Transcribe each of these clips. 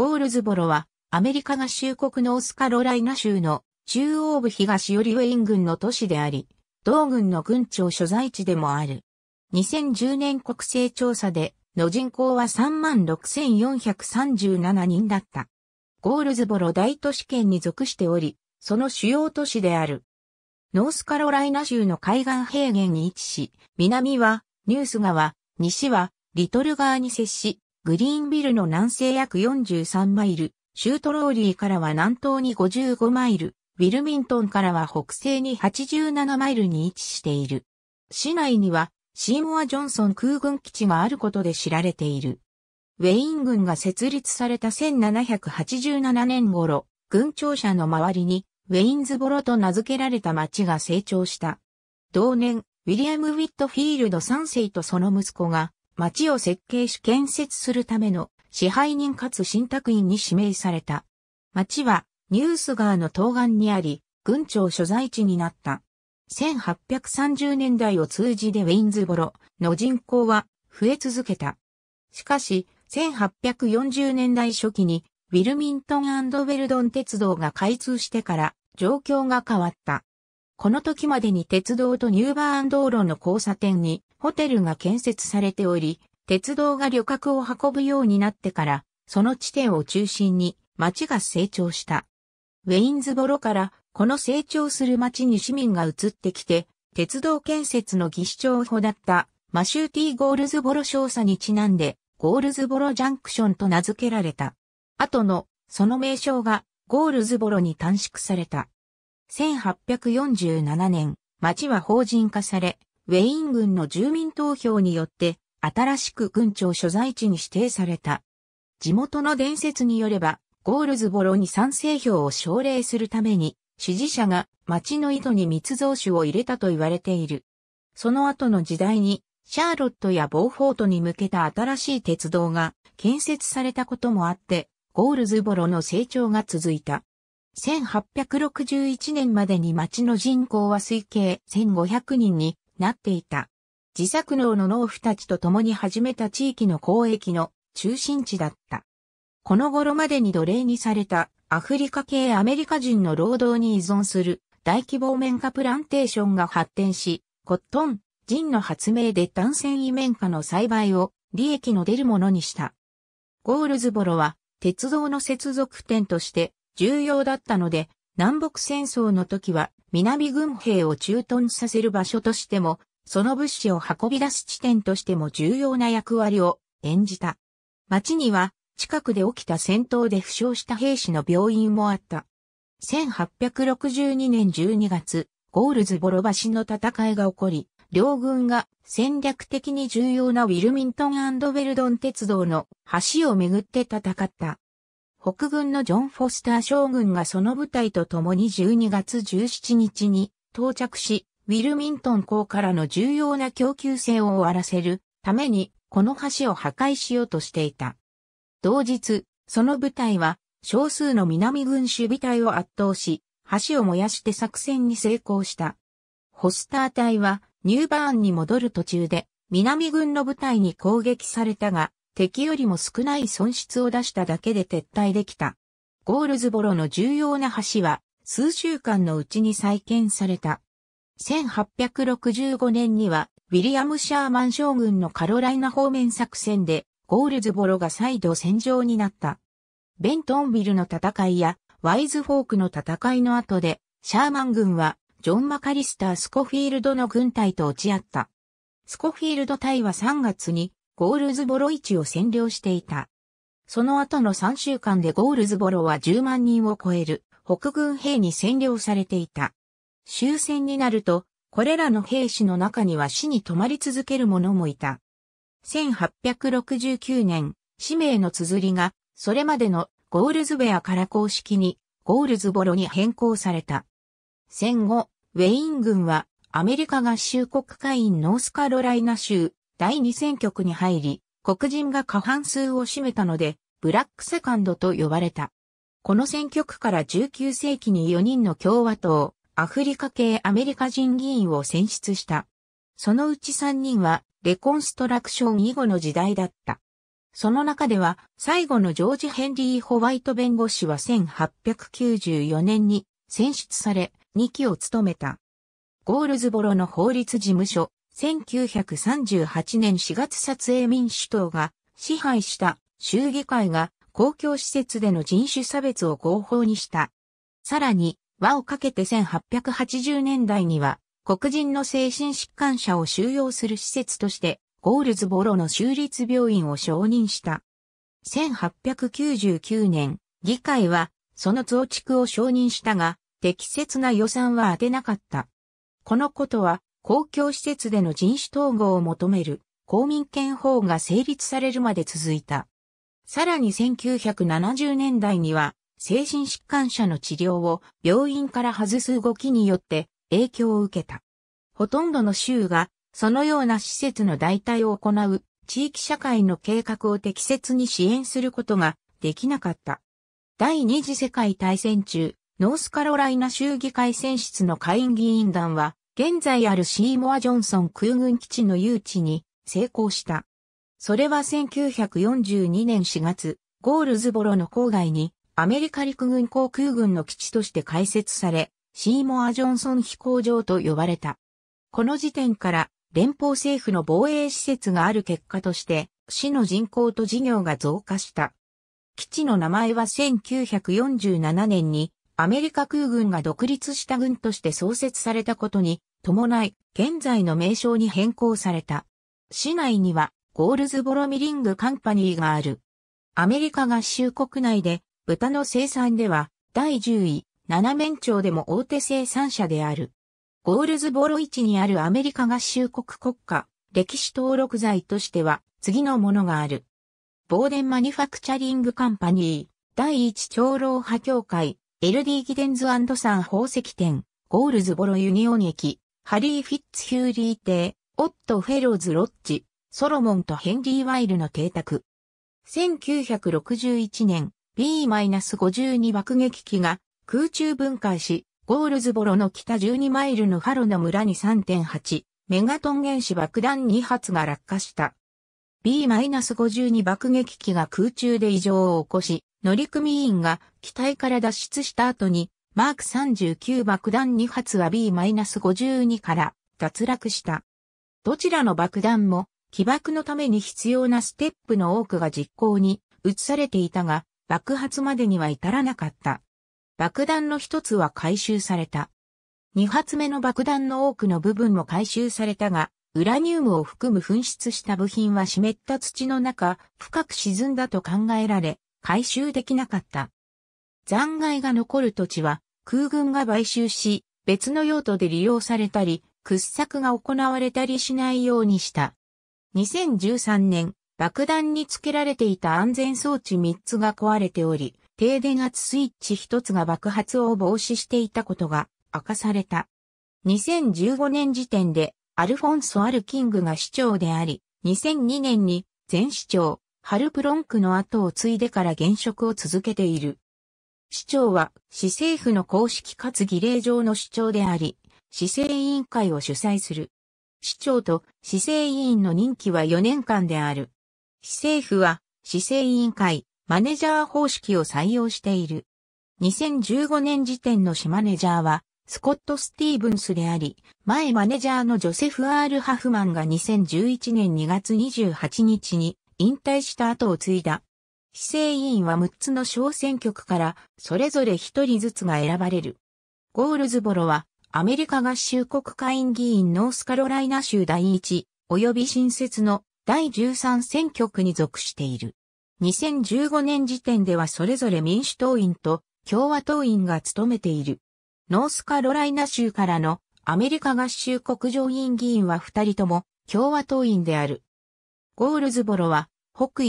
ゴールズボロは、アメリカ合衆国ノースカロライナ州の中央部東よりウェイン郡の都市であり、同郡の郡庁所在地でもある。2010年国勢調査で、の人口は36,437人だった。ゴールズボロ大都市圏に属しており、その主要都市である。ノースカロライナ州の海岸平原に位置し、南はニュース川、西はリトル川に接し、グリーンビルの南西約43マイル、シュートローリーからは南東に55マイル、ウィルミントンからは北西に87マイルに位置している。市内にはシーモア・ジョンソン空軍基地があることで知られている。ウェイン軍が設立された1787年頃、軍庁舎の周りにウェインズボロと名付けられた町が成長した。同年、ウィリアム・ウィットフィールド3世とその息子が町を設計し建設するための支配人かつ信託員に指名された。町はニュース川の東岸にあり、郡庁所在地になった。1830年代を通じてウィンズボロの人口は増え続けた。しかし、1840年代初期にウィルミントンウェルドン鉄道が開通してから状況が変わった。この時までに鉄道とニューバーン道路の交差点にホテルが建設されており、鉄道が旅客を運ぶようになってから、その地点を中心に町が成長した。ウェインズボロからこの成長する町に市民が移ってきて、鉄道建設の技師長をだったマシューティー・ゴールズボロ少佐にちなんで、ゴールズボロジャンクションと名付けられた。後の、その名称が、ゴールズボロに短縮された。1847年、町は法人化され、ウェイン軍の住民投票によって、新しく軍庁所在地に指定された。地元の伝説によれば、ゴールズボロに賛成票を奨励するために、支持者が町の井戸に密造酒を入れたと言われている。その後の時代に、シャーロットやボーフォートに向けた新しい鉄道が建設されたこともあって、ゴールズボロの成長が続いた。1861年までに町の人口は推計1500人になっていた。自作農の農夫たちと共に始めた地域の交易の中心地だった。この頃までに奴隷にされたアフリカ系アメリカ人の労働に依存する大規模綿花プランテーションが発展し、コットン、ジンの発明で単繊維綿花の栽培を利益の出るものにした。ゴールズボロは鉄道の接続点として重要だったので南北戦争の時は南軍兵を駐屯させる場所としても、その物資を運び出す地点としても重要な役割を演じた。町には近くで起きた戦闘で負傷した兵士の病院もあった。1862年12月、ゴールズボロ橋の戦いが起こり、両軍が戦略的に重要なウィルミントンウェルドン鉄道の橋をめぐって戦った。北軍のジョン・フォスター将軍がその部隊と共に12月17日に到着し、ウィルミントン港からの重要な供給線を終わらせるために、この橋を破壊しようとしていた。同日、その部隊は少数の南軍守備隊を圧倒し、橋を燃やして作戦に成功した。ホスター隊はニューバーンに戻る途中で南軍の部隊に攻撃されたが、敵よりも少ない損失を出しただけで撤退できた。ゴールズボロの重要な橋は数週間のうちに再建された。1865年にはウィリアム・シャーマン将軍のカロライナ方面作戦でゴールズボロが再度戦場になった。ベントンビルの戦いやワイズフォークの戦いの後でシャーマン軍はジョン・マカリスター・スコフィールドの軍隊と落ち合った。スコフィールド隊は3月にゴールズボロ市を占領していた。その後の3週間でゴールズボロは10万人を超える北軍兵に占領されていた。終戦になると、これらの兵士の中には死に止まり続ける者もいた。1869年、氏名の綴りが、それまでのゴールズウェアから公式にゴールズボロに変更された。戦後、ウェイン軍はアメリカ合衆国会員ノースカロライナ州第2選挙区に入り、黒人が過半数を占めたので、ブラックセカンドと呼ばれた。この選挙区から19世紀に4人の共和党、アフリカ系アメリカ人議員を選出した。そのうち3人は、レコンストラクション以後の時代だった。その中では、最後のジョージ・ヘンリー・ホワイト弁護士は1894年に選出され、2期を務めた。ゴールズボロの法律事務所、1938年4月撮影民主党が支配した州議会が公共施設での人種差別を合法にした。さらに、輪をかけて1880年代には黒人の精神疾患者を収容する施設としてゴールズボロの州立病院を承認した。1899年、議会はその増築を承認したが、適切な予算は当てなかった。このことは公共施設での人種統合を求める公民権法が成立されるまで続いた。さらに1970年代には精神疾患者の治療を病院から外す動きによって影響を受けた。ほとんどの州がそのような施設の代替を行う地域社会の計画を適切に支援することができなかった。第二次世界大戦中、ノースカロライナ州議会選出の下院議員団は現在あるシーモア・ジョンソン空軍基地の誘致に成功した。それは1942年4月、ゴールズボロの郊外にアメリカ陸軍航空軍の基地として開設され、シーモア・ジョンソン飛行場と呼ばれた。この時点から連邦政府の防衛施設がある結果として、市の人口と事業が増加した。基地の名前は1947年にアメリカ空軍が独立した軍として創設されたことに伴い、現在の名称に変更された。市内には、ゴールズボロミリングカンパニーがある。アメリカ合衆国内で、豚の生産では、第10位、七面鳥でも大手生産者である。ゴールズボロ市にあるアメリカ合衆国国家、歴史登録財としては、次のものがある。ボーデンマニファクチャリングカンパニー、第一長老派協会、LD ギデンズサン宝石店、ゴールズボロユニオン駅、ハリー・フィッツヒューリー邸、オット・フェローズ・ロッジ、ソロモンとヘンリー・ワイルの邸宅。1961年、B-52 爆撃機が空中分解し、ゴールズボロの北12マイルのハロの村に3.8メガトン原子爆弾2発が落下した。B-52 爆撃機が空中で異常を起こし、乗組員が機体から脱出した後にマーク39爆弾2発は B-52 から脱落した。どちらの爆弾も起爆のために必要なステップの多くが実行に移されていたが、爆発までには至らなかった。爆弾の一つは回収された。二発目の爆弾の多くの部分も回収されたが、ウラニウムを含む紛失した部品は湿った土の中、深く沈んだと考えられ、回収できなかった。残骸が残る土地は空軍が買収し、別の用途で利用されたり、掘削が行われたりしないようにした。2013年、爆弾につけられていた安全装置3つが壊れており、停電圧スイッチ1つが爆発を防止していたことが明かされた。2015年時点でアルフォンソ・アルキングが市長であり、2002年に前市長、ハルプロンクの後を継いでから現職を続けている。市長は市政府の公式かつ儀礼上の主張であり、市政委員会を主催する。市長と市政委員の任期は4年間である。市政府は市政委員会、マネジャー方式を採用している。2015年時点の市マネジャーは、スコット・スティーブンスであり、前マネジャーのジョセフ・アール・ハフマンが2011年2月28日に引退した後を継いだ市政委員は6つの小選挙区からそれぞれ1人ずつが選ばれる。ゴールズボロはアメリカ合衆国会院議員ノースカロライナ州第1及び新設の第13選挙区に属している。2015年時点ではそれぞれ民主党員と共和党員が務めている。ノースカロライナ州からのアメリカ合衆国上院議員は2人とも共和党員である。ゴールズボロは北緯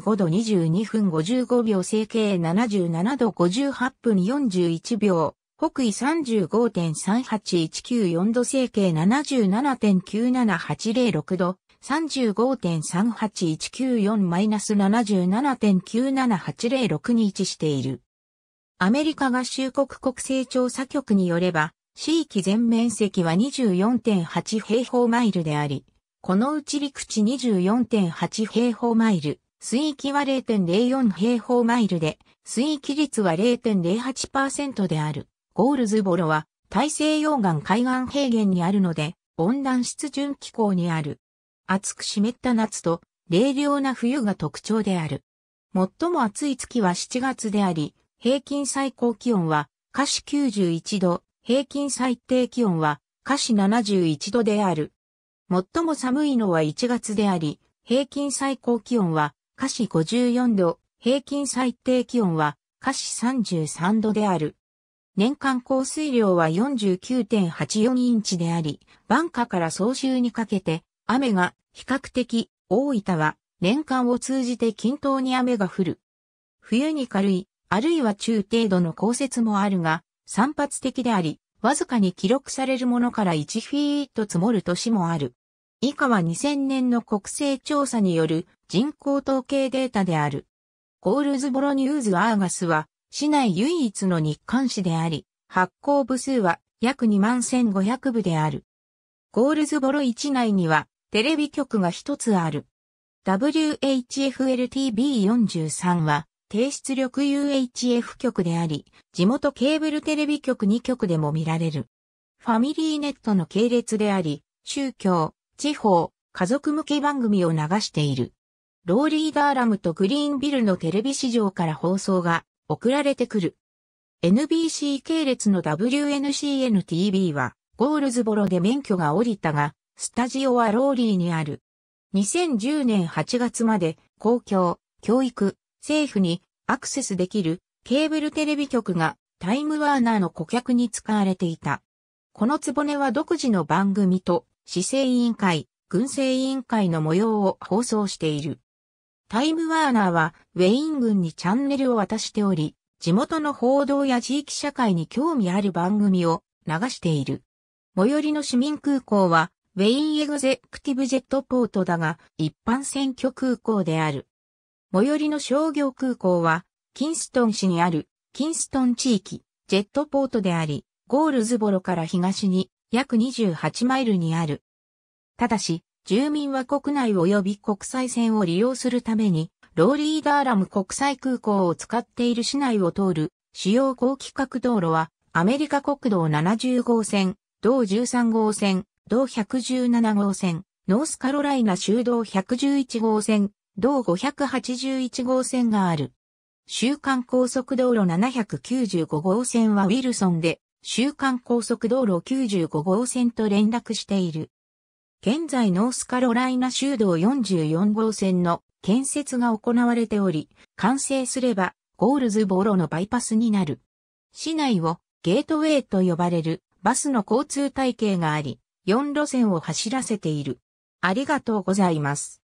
35度22分55秒整形77度58分41秒、北緯35.38194度整形77.97806度、35.38194-77.97806に位置している。アメリカ合衆国国勢調査局によれば、地域全面積は24.8平方マイルであり、このうち陸地24.8平方マイル、水域は0.04平方マイルで、水域率は0.08%である。ゴールズボロは大西洋岸海岸平原にあるので、温暖湿潤気候にある。暑く湿った夏と、冷涼な冬が特徴である。最も暑い月は7月であり、平均最高気温は、華氏91度、平均最低気温は、華氏71度である。最も寒いのは1月であり、平均最高気温は華氏54度、平均最低気温は華氏33度である。年間降水量は49.84インチであり、晩夏から早秋にかけて雨が比較的大分は年間を通じて均等に雨が降る。冬に軽い、あるいは中程度の降雪もあるが、散発的であり、わずかに記録されるものから1フィートと積もる年もある。以下は2000年の国勢調査による人口統計データである。コールズボロニューズアーガスは市内唯一の日刊誌であり、発行部数は約2万1500部である。コールズボロ市内にはテレビ局が一つある。WHFLTB43 は低出力 UHF 局であり、地元ケーブルテレビ局2局でも見られる。ファミリーネットの系列であり、宗教、地方、家族向け番組を流している。ローリーダーラムとグリーンビルのテレビ市場から放送が送られてくる。NBC 系列の WNCN-TV はゴールズボロで免許が降りたが、スタジオはローリーにある。2010年8月まで公共、教育、政府にアクセスできるケーブルテレビ局がタイムワーナーの顧客に使われていた。この局は独自の番組と市政委員会、軍政委員会の模様を放送している。タイムワーナーはウェイン軍にチャンネルを渡しており、地元の報道や地域社会に興味ある番組を流している。最寄りの市民空港はウェインエグゼクティブジェットポートだが一般選挙空港である。最寄りの商業空港は、キンストン市にある、キンストン地域、ジェットポートであり、ゴールズボロから東に約28マイルにある。ただし、住民は国内及び国際線を利用するために、ローリーダーラム国際空港を使っている市内を通る主要高規格道路は、アメリカ国道70号線、同13号線、同117号線、ノースカロライナ州道111号線、同581号線がある。週間高速道路795号線はウィルソンで、週間高速道路95号線と連絡している。現在ノースカロライナ州道44号線の建設が行われており、完成すればゴールズボロのバイパスになる。市内をゲートウェイと呼ばれるバスの交通体系があり、4路線を走らせている。ありがとうございます。